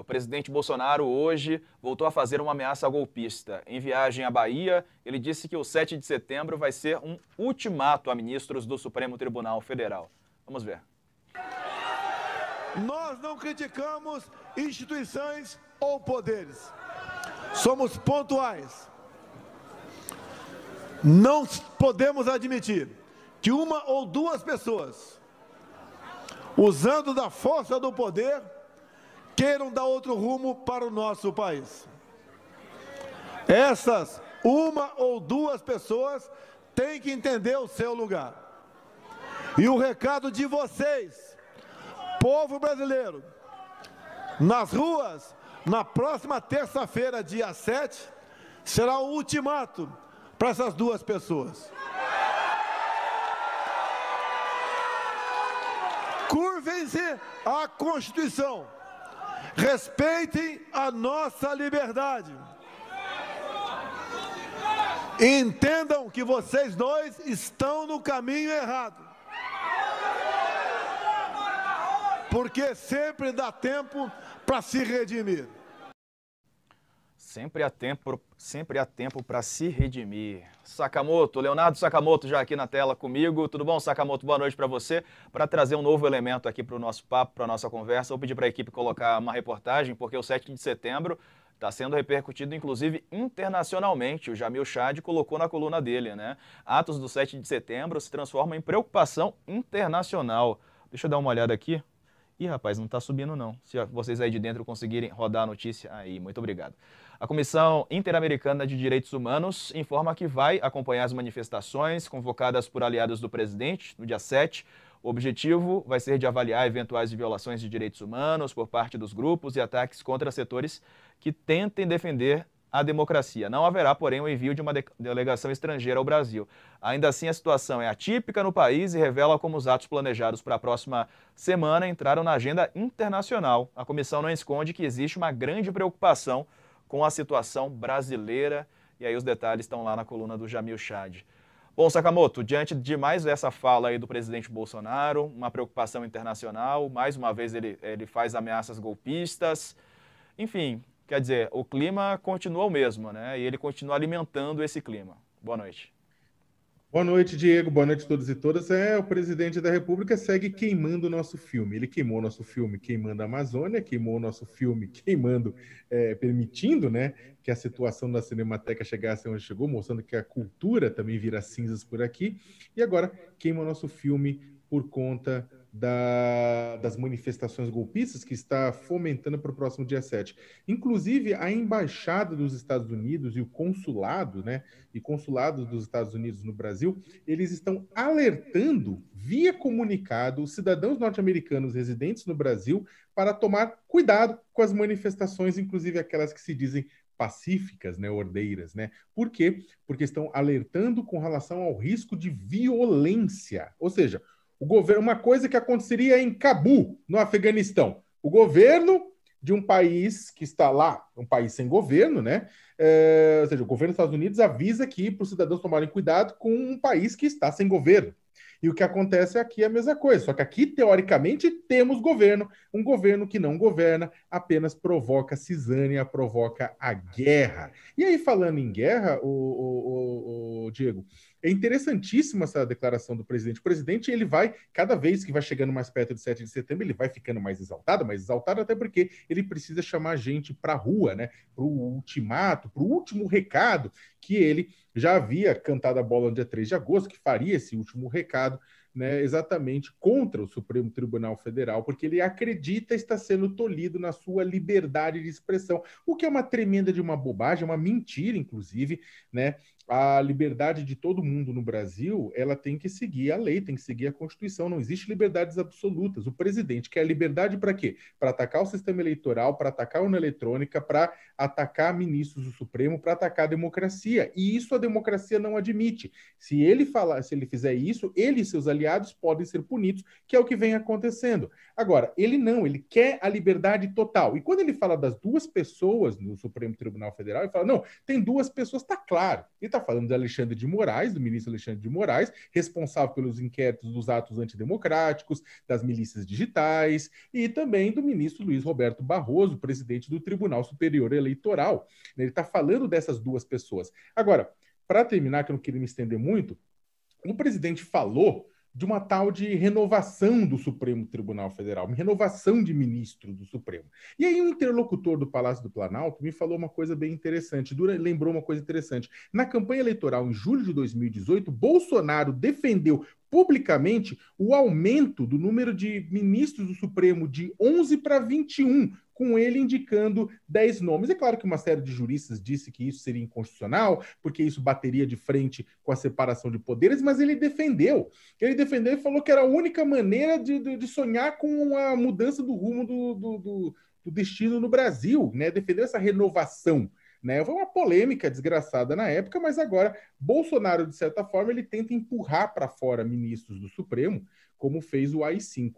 O presidente Bolsonaro hoje voltou a fazer uma ameaça golpista. Em viagem à Bahia, ele disse que o 7 de setembro vai ser um ultimato a ministros do Supremo Tribunal Federal. Vamos ver. Nós não criticamos instituições ou poderes. Somos pontuais. Não podemos admitir que uma ou duas pessoas, usando da força do poder, queiram dar outro rumo para o nosso país. Essas uma ou duas pessoas têm que entender o seu lugar. E o recado de vocês, povo brasileiro, nas ruas, na próxima terça-feira, dia 7, será o ultimato para essas duas pessoas. Curvem-se à Constituição respeitem a nossa liberdade. Entendam que vocês dois estão no caminho errado. Porque sempre dá tempo para se redimir. Sempre há tempo, sempre há tempo para se redimir. Sakamoto, Leonardo Sakamoto já aqui na tela comigo. Tudo bom, Sakamoto? Boa noite para você. Para trazer um novo elemento aqui para o nosso papo, para a nossa conversa, vou pedir para a equipe colocar uma reportagem, porque o 7 de setembro está sendo repercutido inclusive internacionalmente. O Jamil Chad colocou na coluna dele, né? Atos do 7 de setembro se transformam em preocupação internacional. Deixa eu dar uma olhada aqui. Ih, rapaz, não está subindo não. Se vocês aí de dentro conseguirem rodar a notícia, aí, muito obrigado. A Comissão Interamericana de Direitos Humanos informa que vai acompanhar as manifestações convocadas por aliados do presidente no dia 7. O objetivo vai ser de avaliar eventuais violações de direitos humanos por parte dos grupos e ataques contra setores que tentem defender à democracia. Não haverá, porém, o envio de uma de delegação estrangeira ao Brasil. Ainda assim, a situação é atípica no país e revela como os atos planejados para a próxima semana entraram na agenda internacional. A comissão não esconde que existe uma grande preocupação com a situação brasileira. E aí os detalhes estão lá na coluna do Jamil Chad. Bom, Sakamoto, diante de mais essa fala aí do presidente Bolsonaro, uma preocupação internacional, mais uma vez ele, ele faz ameaças golpistas, enfim, Quer dizer, o clima continua o mesmo, né? E ele continua alimentando esse clima. Boa noite. Boa noite, Diego. Boa noite a todos e todas. É, o presidente da República segue queimando o nosso filme. Ele queimou nosso filme queimando a Amazônia, queimou nosso filme queimando, é, permitindo né, que a situação da Cinemateca chegasse onde chegou, mostrando que a cultura também vira cinzas por aqui. E agora queima o nosso filme por conta da, das manifestações golpistas que está fomentando para o próximo dia 7. Inclusive, a embaixada dos Estados Unidos e o consulado, né, e consulados dos Estados Unidos no Brasil, eles estão alertando via comunicado cidadãos norte-americanos residentes no Brasil para tomar cuidado com as manifestações, inclusive aquelas que se dizem pacíficas, né, ordeiras, né? Por quê? Porque estão alertando com relação ao risco de violência. Ou seja, o governo, uma coisa que aconteceria em Cabu, no Afeganistão. O governo de um país que está lá, um país sem governo, né? É, ou seja, o governo dos Estados Unidos avisa aqui para os cidadãos tomarem cuidado com um país que está sem governo. E o que acontece é aqui é a mesma coisa, só que aqui, teoricamente, temos governo, um governo que não governa, apenas provoca cisânia, provoca a guerra. E aí, falando em guerra, o, o, o, o Diego, é interessantíssima essa declaração do presidente. O presidente, ele vai, cada vez que vai chegando mais perto de 7 de setembro, ele vai ficando mais exaltado, mais exaltado, até porque ele precisa chamar a gente para a rua, né? Para o ultimato, para o último recado que ele já havia cantado a bola no dia 3 de agosto, que faria esse último recado. Né, exatamente contra o Supremo Tribunal Federal, porque ele acredita estar sendo tolhido na sua liberdade de expressão, o que é uma tremenda de uma bobagem, uma mentira, inclusive, né? a liberdade de todo mundo no Brasil, ela tem que seguir a lei, tem que seguir a Constituição. Não existe liberdades absolutas. O presidente quer liberdade para quê? Para atacar o sistema eleitoral, para atacar a urna eletrônica, para atacar ministros do Supremo, para atacar a democracia. E isso a democracia não admite. Se ele falar, se ele fizer isso, ele e seus aliados podem ser punidos, que é o que vem acontecendo. Agora, ele não, ele quer a liberdade total. E quando ele fala das duas pessoas no Supremo Tribunal Federal, ele fala: "Não, tem duas pessoas, está claro". Ele está Tá falando do Alexandre de Moraes, do ministro Alexandre de Moraes, responsável pelos inquéritos dos atos antidemocráticos, das milícias digitais, e também do ministro Luiz Roberto Barroso, presidente do Tribunal Superior Eleitoral. Ele está falando dessas duas pessoas. Agora, para terminar, que eu não queria me estender muito, o presidente falou de uma tal de renovação do Supremo Tribunal Federal, uma renovação de ministro do Supremo. E aí um interlocutor do Palácio do Planalto me falou uma coisa bem interessante, Dura lembrou uma coisa interessante. Na campanha eleitoral em julho de 2018, Bolsonaro defendeu publicamente o aumento do número de ministros do Supremo de 11 para 21, com ele indicando 10 nomes. É claro que uma série de juristas disse que isso seria inconstitucional, porque isso bateria de frente com a separação de poderes, mas ele defendeu. Ele defendeu e falou que era a única maneira de, de, de sonhar com a mudança do rumo do, do, do, do destino no Brasil, né? Defendeu essa renovação. Né? Foi uma polêmica desgraçada na época, mas agora Bolsonaro, de certa forma, ele tenta empurrar para fora ministros do Supremo, como fez o AI-5.